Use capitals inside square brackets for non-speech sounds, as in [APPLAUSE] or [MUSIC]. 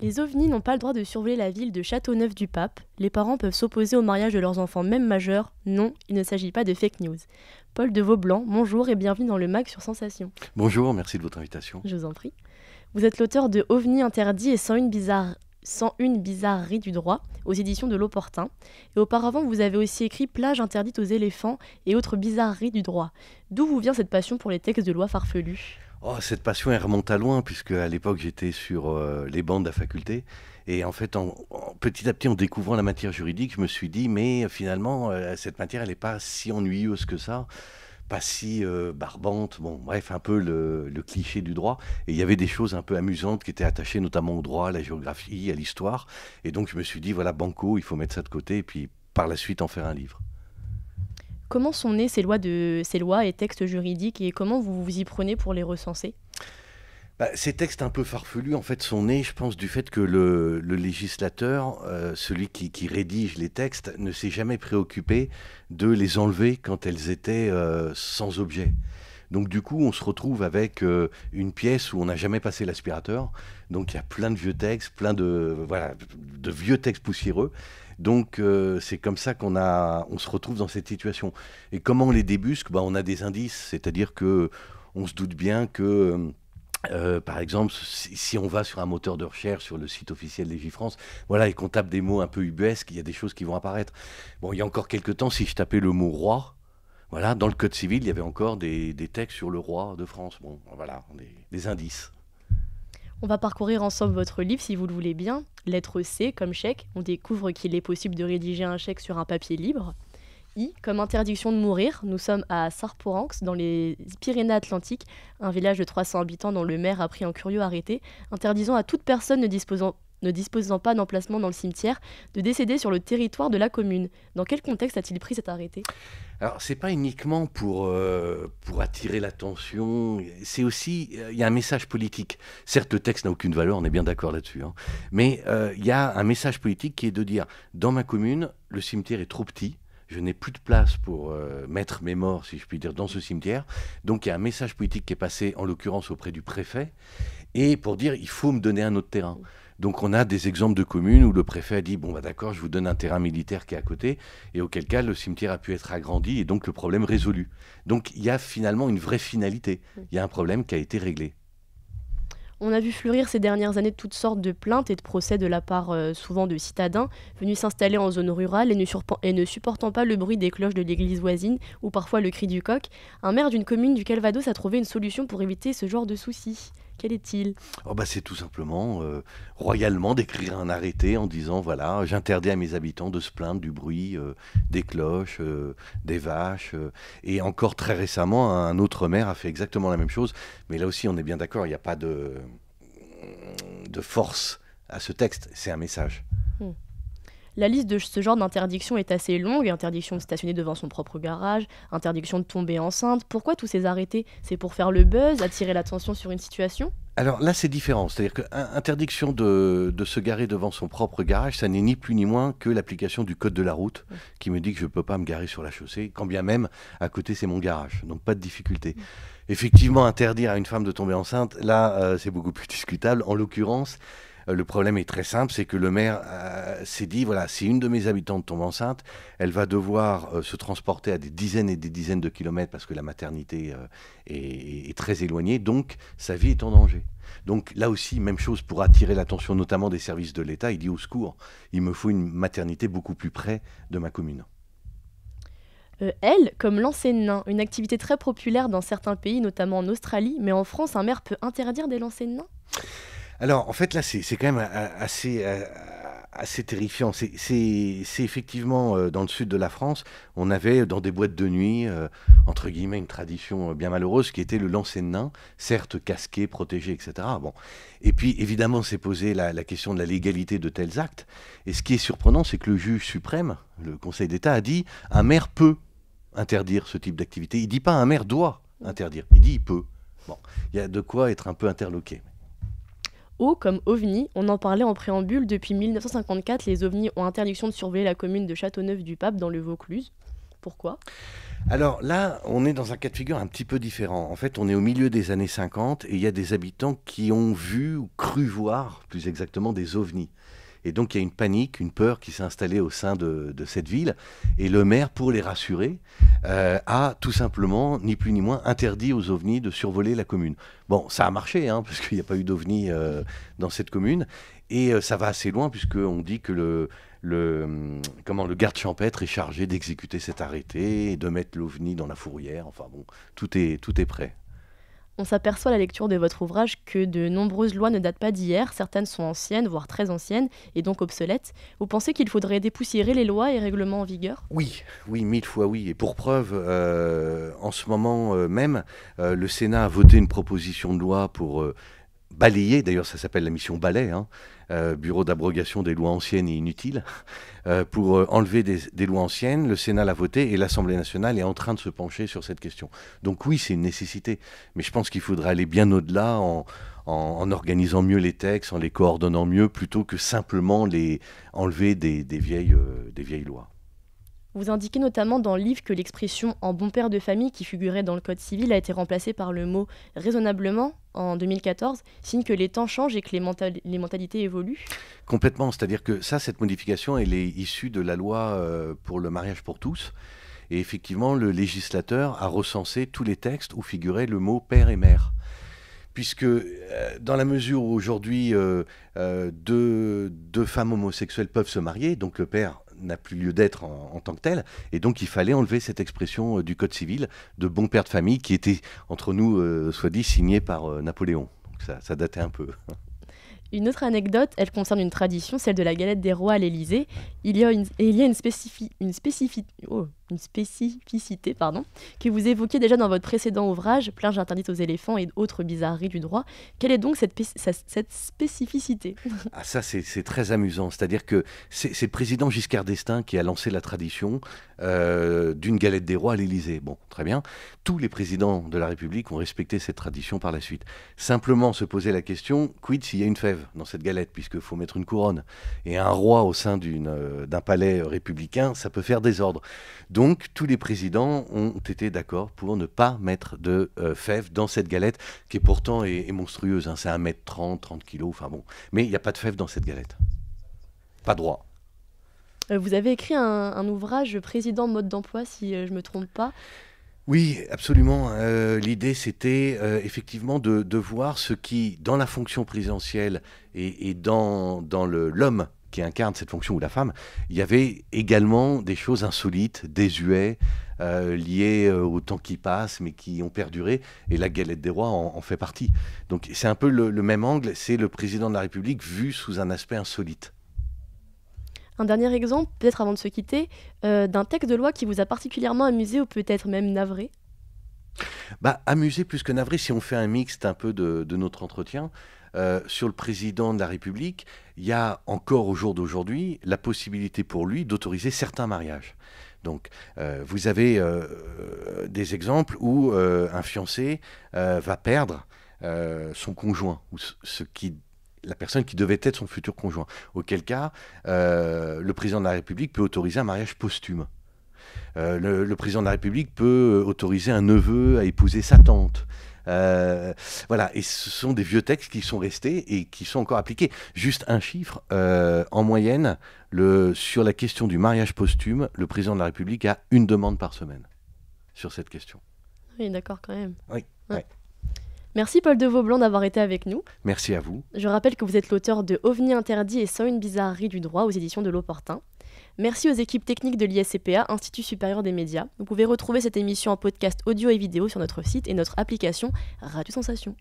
Les ovnis n'ont pas le droit de survoler la ville de Châteauneuf-du-Pape. Les parents peuvent s'opposer au mariage de leurs enfants, même majeurs. Non, il ne s'agit pas de fake news. Paul de Vaublanc, bonjour et bienvenue dans le MAC sur Sensation. Bonjour, merci de votre invitation. Je vous en prie. Vous êtes l'auteur de OVNI interdit et 101 bizarre une bizarreries du droit aux éditions de l'Opportun. Et auparavant, vous avez aussi écrit Plage interdite aux éléphants et autres bizarreries du droit. D'où vous vient cette passion pour les textes de loi farfelus Oh, cette passion, elle remonte à loin, puisque à l'époque, j'étais sur euh, les bancs de la faculté. Et en fait, en, petit à petit, en découvrant la matière juridique, je me suis dit, mais euh, finalement, euh, cette matière, elle n'est pas si ennuyeuse que ça, pas si barbante. Bon, bref, un peu le, le cliché du droit. Et il y avait des choses un peu amusantes qui étaient attachées notamment au droit, à la géographie, à l'histoire. Et donc, je me suis dit, voilà, banco, il faut mettre ça de côté, et puis par la suite, en faire un livre. Comment sont nées ces lois, de, ces lois et textes juridiques et comment vous vous y prenez pour les recenser bah, ces textes un peu farfelus, en fait, sont nés, je pense, du fait que le, législateur, euh, celui qui, rédige les textes, ne s'est jamais préoccupé de les enlever quand elles étaient euh, sans objet. Donc du coup, on se retrouve avec euh, une pièce où on n'a jamais passé l'aspirateur. Donc il y a plein de vieux textes, plein de, voilà, de vieux textes poussiéreux. Donc euh, c'est comme ça qu'on a, on se retrouve dans cette situation. Et comment on les débusque bah, On a des indices, c'est-à-dire que on se doute bien que... Euh, par exemple, si, on va sur un moteur de recherche, sur le site officiel France, voilà, et qu'on tape des mots un peu ubuesques, il y a des choses qui vont apparaître. Bon, il y a encore quelques temps, si je tapais le mot roi, voilà, dans le Code civil, il y avait encore des, textes sur le roi de France. Bon, voilà, des, des indices. On va parcourir ensemble votre livre si vous le voulez bien. Lettre C comme chèque, on découvre qu'il est possible de rédiger un chèque sur un papier libre. I comme interdiction de mourir, nous sommes à Sarporanx, dans les Pyrénées-Atlantiques, un village de 300 habitants dont le maire a pris un curieux arrêté, interdisant à toute personne ne disposant ne disposant pas d'emplacement dans le cimetière, de décéder sur le territoire de la commune. Dans quel contexte a-t-il pris cet arrêté alors, ce n'est pas uniquement pour, euh, pour attirer l'attention, c'est aussi, euh, il y a un message politique. Certes, le texte n'a aucune valeur, on est bien d'accord là-dessus, hein. mais euh, il y a un message politique qui est de dire, dans ma commune, le cimetière est trop petit, je n'ai plus de place pour mettre mes morts, si je puis dire, dans ce cimetière. Donc il y a un message politique qui est passé, en l'occurrence, auprès du préfet, et pour dire il faut me donner un autre terrain. Donc on a des exemples de communes où le préfet a dit, bon, bah, d'accord, je vous donne un terrain militaire qui est à côté, et auquel cas le cimetière a pu être agrandi et donc le problème résolu. Donc il y a finalement une vraie finalité, il y a un problème qui a été réglé. On a vu fleurir ces dernières années toutes sortes de plaintes et de procès de la part euh, souvent de citadins venus s'installer en zone rurale et ne, supportant pas le bruit des cloches de l'église voisine ou parfois le cri du coq. Un maire d'une commune du Calvados a trouvé une solution pour éviter ce genre de soucis. Quel est-il oh bah C'est tout simplement euh, royalement d'écrire un arrêté en disant voilà, j'interdis à mes habitants de se plaindre du bruit euh, des cloches, euh, des vaches. Et encore très récemment, un autre maire a fait exactement la même chose. Mais là aussi, on est bien d'accord, il n'y a pas de, de force à ce texte. C'est un message. Hmm. La liste de ce genre d'interdiction est assez longue, interdiction de stationner devant son propre garage, interdiction de tomber enceinte. Pourquoi tous ces arrêtés C'est pour faire le buzz, attirer l'attention sur une situation alors là, c'est différent. C'est-à-dire qu'interdiction de, de, se garer devant son propre garage, ça n'est ni plus ni moins que l'application du code de la route qui me dit que je ne peux pas me garer sur la chaussée, quand bien même à côté c'est mon garage. Donc pas de difficulté. Effectivement, interdire à une femme de tomber enceinte, là, euh, c'est beaucoup plus [LAUGHS] discutable. En l'occurrence, euh, le problème est très simple, c'est que le maire euh, s'est dit, voilà, si une de mes habitantes tombe enceinte, elle va devoir euh, se transporter à des dizaines et des dizaines de kilomètres parce que la maternité est, très éloignée, donc sa vie est en danger. Donc là aussi, même chose pour attirer l'attention notamment des services de l'État, il dit au secours, il me faut une maternité beaucoup plus près de ma commune. elle, comme lancer une activité très populaire dans certains pays, notamment en Australie, mais en France, un maire peut interdire des lancers de nains alors, en fait, là, c'est quand même euh, assez, euh, assez terrifiant. C'est effectivement euh, dans le sud de la France, on avait dans des boîtes de nuit, entre guillemets, une tradition bien malheureuse qui était le lancer de nain, certes casqué, protégé, etc. Bon. Et puis, évidemment, s'est posé la, la question de la légalité de tels actes. Et ce qui est surprenant, c'est que le juge suprême, le Conseil d'État, a dit un maire peut interdire ce type d'activité. Il dit pas un maire doit interdire, il dit il peut. Bon, il y a de quoi être un peu interloqué. O comme OVNI, on en parlait en préambule, depuis 1954, les OVNIs ont interdiction de surveiller la commune de Châteauneuf-du-Pape dans le Vaucluse. Pourquoi alors là, on est dans un cas de figure un petit peu différent. En fait, on est au milieu des années 50 et il y a des habitants qui ont vu ou cru voir, plus exactement, des ovnis. Et donc il y a une panique, une peur qui s'est installée au sein de, cette ville. Et le maire, pour les rassurer, euh, a tout simplement, ni plus ni moins, interdit aux ovnis de survoler la commune. Bon, ça a marché, hein, [LAUGHS] parce qu'il n'y a pas eu d'ovnis euh, dans cette commune. Et euh, ça va assez loin, puisqu'on dit que le, hum, comment, le garde champêtre est chargé d'exécuter cet arrêté et de mettre l'ovni dans la fourrière. Enfin bon, tout est, tout est prêt on s'aperçoit à la lecture de votre ouvrage que de nombreuses lois ne datent pas d'hier, certaines sont anciennes, voire très anciennes, et donc obsolètes. Vous pensez qu'il faudrait dépoussiérer les lois et règlements en vigueur Oui, oui, mille fois oui. Et pour preuve, euh, en ce moment euh, même, euh, le Sénat a voté une proposition de loi pour balayer, d'ailleurs ça s'appelle la mission balai, hein, euh, bureau d'abrogation des lois anciennes et inutiles, euh, pour euh, enlever des, lois anciennes, le Sénat l'a voté et l'Assemblée nationale est en train de se pencher sur cette question. Donc oui, c'est une nécessité, mais je pense qu'il faudra aller bien au-delà en, en, organisant mieux les textes, en les coordonnant mieux, plutôt que simplement les enlever des, des vieilles, des vieilles lois. Vous indiquez notamment dans le livre que l'expression en bon père de famille qui figurait dans le Code civil a été remplacée par le mot raisonnablement en 2014, signe que les temps changent et que les, mentalités évoluent Complètement, c'est-à-dire que ça, cette modification, elle est issue de la loi euh, pour le mariage pour tous. Et effectivement, le législateur a recensé tous les textes où figurait le mot père et mère puisque euh, dans la mesure où aujourd'hui euh, deux, femmes homosexuelles peuvent se marier, donc le père n'a plus lieu d'être en, tant que tel. Et donc, il fallait enlever cette expression euh, du Code civil de bon père de famille qui était, entre nous, euh, soit dit, signée par euh, Napoléon. Donc, ça, ça datait un peu. [LAUGHS] Une autre anecdote, elle concerne une tradition, celle de la galette des rois à l'Élysée. Il y a une, et il y a une, spécifique une, oh, une spécificité pardon, que vous évoquiez déjà dans votre précédent ouvrage, Plage interdite aux éléphants et autres bizarreries du droit. Quelle est donc cette, cette spécificité ah, Ça, c'est très amusant. C'est-à-dire que c'est le président Giscard d'Estaing qui a lancé la tradition euh, d'une galette des rois à l'Élysée. Bon, très bien. Tous les présidents de la République ont respecté cette tradition par la suite. Simplement se poser la question, quid s'il y a une fève dans cette galette, puisqu'il faut mettre une couronne. Et un roi au sein euh, d'un palais républicain, ça peut faire désordre. Donc tous les présidents ont été d'accord pour ne pas mettre de fève euh, fèves dans cette galette qui est pourtant est, monstrueuse. Hein. C'est 1m30, 30 kg, enfin bon. Mais il n'y a pas de fèves dans cette galette. Pas droit. Euh, vous avez écrit un, ouvrage, Président mode d'emploi, si euh, je ne me trompe pas. Oui, absolument. L'idée, c'était effectivement de, voir ce qui, dans la fonction présidentielle et, dans, dans l'homme qui incarne cette fonction ou la femme, il y avait également des choses insolites, désuets, euh, liées euh, au temps qui passe, mais qui ont perduré. Et la galette des rois en, fait partie. Donc c'est un peu le, même angle, c'est le président de la République vu sous un aspect insolite. Un dernier exemple, peut-être avant de se quitter, euh, d'un texte de loi qui vous a particulièrement amusé ou peut-être même navré bah, amusé plus que navré, si on fait un mixte un peu de notre entretien, euh, sur le président de la République, il y a encore au jour d'aujourd'hui la possibilité pour lui d'autoriser certains mariages. Donc, euh, vous avez euh, des exemples où un fiancé va perdre son conjoint, ou la personne qui devait être son futur conjoint, auquel cas le président de la République peut autoriser un mariage posthume. le, président de la République peut autoriser un neveu à épouser sa tante. Euh, voilà, et ce sont des vieux textes qui sont restés et qui sont encore appliqués. Juste un chiffre, euh, en moyenne, sur la question du mariage posthume, le président de la République a une demande par semaine sur cette question. Ah oui, d'accord quand même. Merci Paul de Vaublanc d'avoir été avec nous. Merci à vous. Je rappelle que vous êtes l'auteur de OVNI interdit et sans une bizarrerie du droit aux éditions de l'Opportun. Merci aux équipes techniques de l'ISCPA, Institut supérieur des médias. Vous pouvez retrouver cette émission en podcast audio et vidéo sur notre site et notre application Radio Sensation.